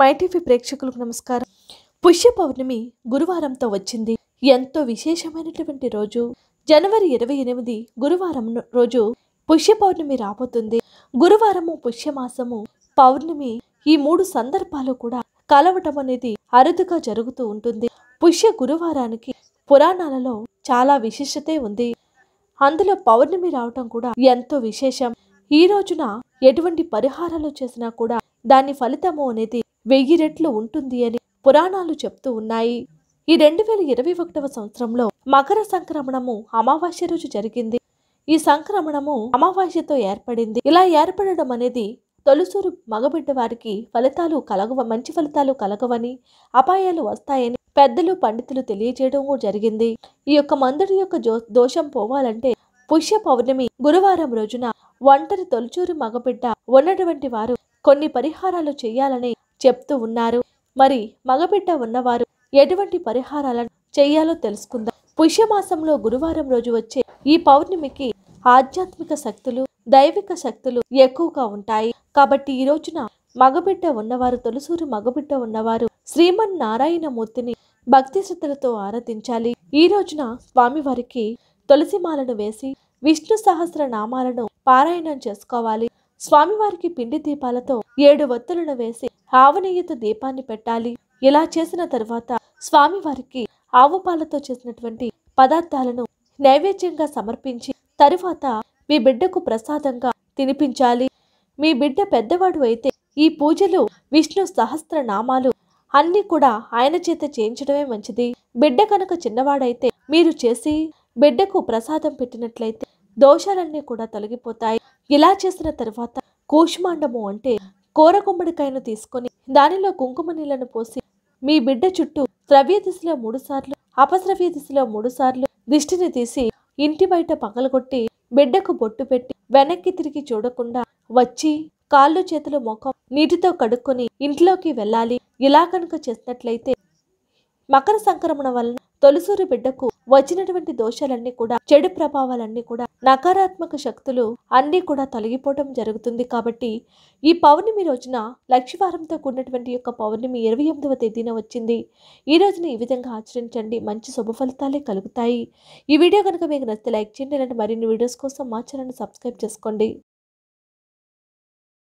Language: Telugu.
మైటీవీ ప్రేక్షకులకు నమస్కారం పుష్య పౌర్ణమి గురువారంతో వచ్చింది ఎంతో విశేషమైనటువంటి రోజు జనవరి ఇరవై ఎనిమిది గురువారం రోజు పుష్య పౌర్ణమి రాబోతుంది గురువారము పుష్యమాసము పౌర్ణమి ఈ మూడు సందర్భాలు కూడా కలవటం అనేది అరుదుగా జరుగుతూ ఉంటుంది పుష్య గురువారానికి పురాణాలలో చాలా విశేషత ఉంది అందులో పౌర్ణమి రావటం కూడా ఎంతో విశేషం ఈ రోజున ఎటువంటి పరిహారాలు చేసినా కూడా దాని ఫలితము అనేది వెయ్యి రెట్లు ఉంటుంది అని పురాణాలు చెప్తూ ఉన్నాయి ఈ రెండు వేల ఇరవై ఒకటవ సంవత్సరంలో మకర సంక్రమణము అమావాస్య రోజు జరిగింది ఈ సంక్రమణము అమావాస్యతో ఏర్పడింది ఇలా ఏర్పడడం అనేది తొలిసూరు మగబిడ్డ వారికి ఫలితాలు కలగవ మంచి ఫలితాలు కలగవని అపాయాలు వస్తాయని పెద్దలు పండితులు తెలియజేయడం జరిగింది ఈ యొక్క మందుడి యొక్క దోషం పోవాలంటే పుష్య పౌర్ణమి గురువారం రోజున ఒంటరి తొలిచూరు మగబిడ్డ ఉన్నటువంటి వారు కొన్ని పరిహారాలు చేయాలని చెప్తూ ఉన్నారు మరి మగబిడ్డ ఉన్నవారు ఎటువంటి పరిహారాలను చేయాలో తెలుసుకుందాం పుష్యమాసంలో గురువారం రోజు వచ్చే ఈ పౌర్ణమికి ఆధ్యాత్మిక శక్తులు దైవిక శక్తులు ఎక్కువగా ఉంటాయి కాబట్టి ఈ రోజున మగబిడ్డ ఉన్నవారు తొలిసూరి మగబిడ్డ ఉన్నవారు శ్రీమన్ నారాయణమూర్తిని భక్తి శ్రద్ధలతో ఆరాధించాలి ఈ రోజున స్వామివారికి తులసిమాలను వేసి విష్ణు సహస్ర నామాలను పారాయణం చేసుకోవాలి స్వామివారికి పిండి దీపాలతో ఏడు వత్తులను వేసి ఆవనేయతో దీపాన్ని పెట్టాలి ఇలా చేసిన తర్వాత స్వామివారికి ఆవు పాలతో చేసినటువంటి పదార్థాలను నైవేద్యంగా సమర్పించి తరువాత మీ బిడ్డకు ప్రసాదంగా తినిపించాలి మీ బిడ్డ పెద్దవాడు అయితే ఈ పూజలు విష్ణు సహస్ర నామాలు అన్ని కూడా ఆయన చేత చేయించడమే మంచిది బిడ్డ కనుక చిన్నవాడైతే మీరు చేసి బిడ్డకు ప్రసాదం పెట్టినట్లయితే దోషాలన్నీ కూడా తొలగిపోతాయి ఇలా చేసిన తర్వాత కూష్మాండము అంటే కూర తీసుకొని దానిలో కుంకుమ నీళ్లను పోసి మీ బిడ్డ చుట్టూ ద్రవ్య దిశలో మూడు సార్లు అపద్రవ్య దిశలో మూడు సార్లు దిష్టిని తీసి ఇంటి బయట పగలగొట్టి బిడ్డకు బొట్టు పెట్టి వెనక్కి తిరిగి చూడకుండా వచ్చి కాళ్ళు చేతులు ముఖం నీటితో కడుక్కొని ఇంట్లోకి వెళ్ళాలి ఇలా కనుక చేసినట్లయితే మకర సంక్రమణ వలన తొలిసూరి బిడ్డకు వచ్చినటువంటి దోషాలన్నీ కూడా చెడు ప్రభావాలన్నీ కూడా నకారాత్మక శక్తులు అన్నీ కూడా తొలగిపోవటం జరుగుతుంది కాబట్టి ఈ పౌర్ణమి రోజున లక్ష్యవారంతో కూడినటువంటి యొక్క పౌర్ణమి ఇరవై ఎనిమిదవ తేదీన వచ్చింది ఈ రోజున ఈ విధంగా ఆచరించండి మంచి శుభ ఫలితాలే కలుగుతాయి ఈ వీడియో కనుక మీకు నచ్చితే లైక్ చేయండి ఇలాంటి మరిన్ని వీడియోస్ కోసం మా ఛానల్ సబ్స్క్రైబ్ చేసుకోండి